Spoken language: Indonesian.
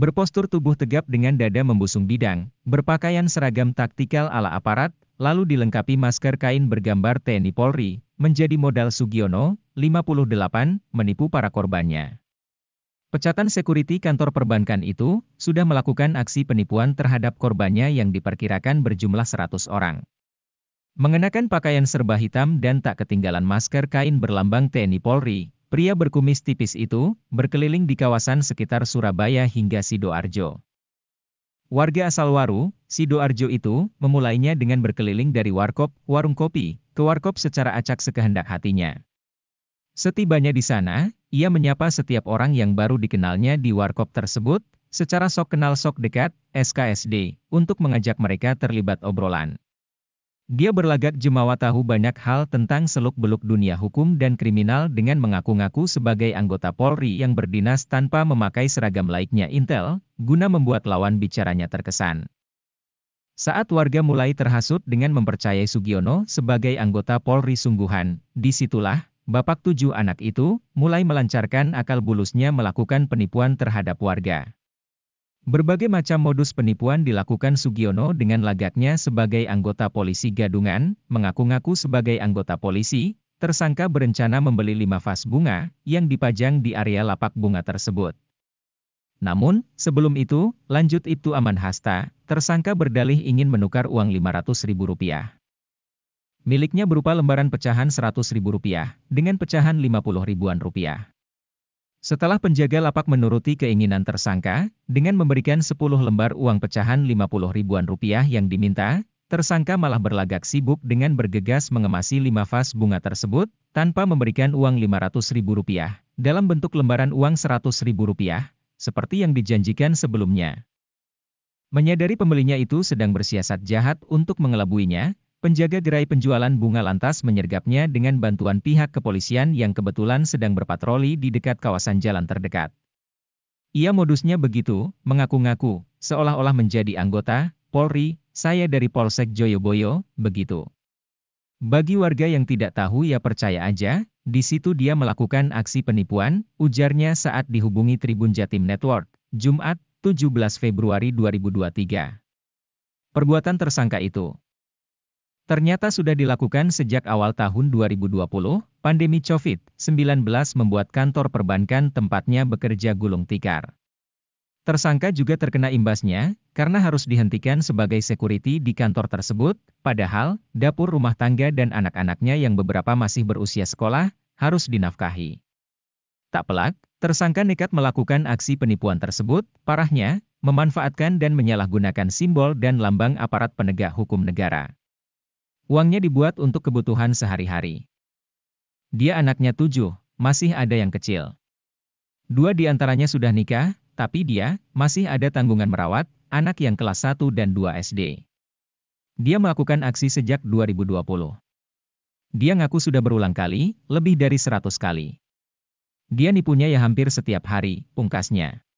berpostur tubuh tegap dengan dada membusung bidang, berpakaian seragam taktikal ala aparat, lalu dilengkapi masker kain bergambar TNI Polri, menjadi modal Sugiono, 58, menipu para korbannya. Pecatan sekuriti kantor perbankan itu, sudah melakukan aksi penipuan terhadap korbannya yang diperkirakan berjumlah 100 orang. Mengenakan pakaian serba hitam dan tak ketinggalan masker kain berlambang TNI Polri, Pria berkumis tipis itu berkeliling di kawasan sekitar Surabaya hingga Sidoarjo. Warga asal Waru, Sidoarjo itu memulainya dengan berkeliling dari warkop, warung kopi, ke warkop secara acak sekehendak hatinya. Setibanya di sana, ia menyapa setiap orang yang baru dikenalnya di warkop tersebut, secara sok kenal sok dekat, SKSD, untuk mengajak mereka terlibat obrolan. Dia berlagak jemawa tahu banyak hal tentang seluk-beluk dunia hukum dan kriminal dengan mengaku-ngaku sebagai anggota Polri yang berdinas tanpa memakai seragam laiknya Intel, guna membuat lawan bicaranya terkesan. Saat warga mulai terhasut dengan mempercayai Sugiono sebagai anggota Polri sungguhan, disitulah, bapak tujuh anak itu, mulai melancarkan akal bulusnya melakukan penipuan terhadap warga. Berbagai macam modus penipuan dilakukan Sugiono dengan lagaknya sebagai anggota polisi gadungan, mengaku-ngaku sebagai anggota polisi, tersangka berencana membeli lima vas bunga yang dipajang di area lapak bunga tersebut. Namun, sebelum itu, lanjut Ibtu Aman Hasta, tersangka berdalih ingin menukar uang Rp500.000. Miliknya berupa lembaran pecahan Rp100.000, dengan pecahan Rp50.000. Setelah penjaga lapak menuruti keinginan tersangka, dengan memberikan 10 lembar uang pecahan 50 ribuan rupiah yang diminta, tersangka malah berlagak sibuk dengan bergegas mengemasi 5 vas bunga tersebut, tanpa memberikan uang 500 ribu rupiah, dalam bentuk lembaran uang 100 ribu rupiah, seperti yang dijanjikan sebelumnya. Menyadari pembelinya itu sedang bersiasat jahat untuk mengelabuinya, Penjaga gerai penjualan bunga lantas menyergapnya dengan bantuan pihak kepolisian yang kebetulan sedang berpatroli di dekat kawasan jalan terdekat. Ia modusnya begitu, mengaku-ngaku, seolah-olah menjadi anggota, Polri, saya dari Polsek Joyoboyo, begitu. Bagi warga yang tidak tahu ya percaya aja, di situ dia melakukan aksi penipuan, ujarnya saat dihubungi Tribun Jatim Network, Jumat, 17 Februari 2023. Perbuatan tersangka itu Ternyata sudah dilakukan sejak awal tahun 2020, pandemi COVID-19 membuat kantor perbankan tempatnya bekerja gulung tikar. Tersangka juga terkena imbasnya, karena harus dihentikan sebagai security di kantor tersebut, padahal, dapur rumah tangga dan anak-anaknya yang beberapa masih berusia sekolah, harus dinafkahi. Tak pelak, tersangka nekat melakukan aksi penipuan tersebut, parahnya, memanfaatkan dan menyalahgunakan simbol dan lambang aparat penegak hukum negara. Uangnya dibuat untuk kebutuhan sehari-hari. Dia anaknya tujuh, masih ada yang kecil. Dua di antaranya sudah nikah, tapi dia masih ada tanggungan merawat anak yang kelas 1 dan 2 SD. Dia melakukan aksi sejak 2020. Dia ngaku sudah berulang kali, lebih dari 100 kali. Dia nipunya ya hampir setiap hari, pungkasnya.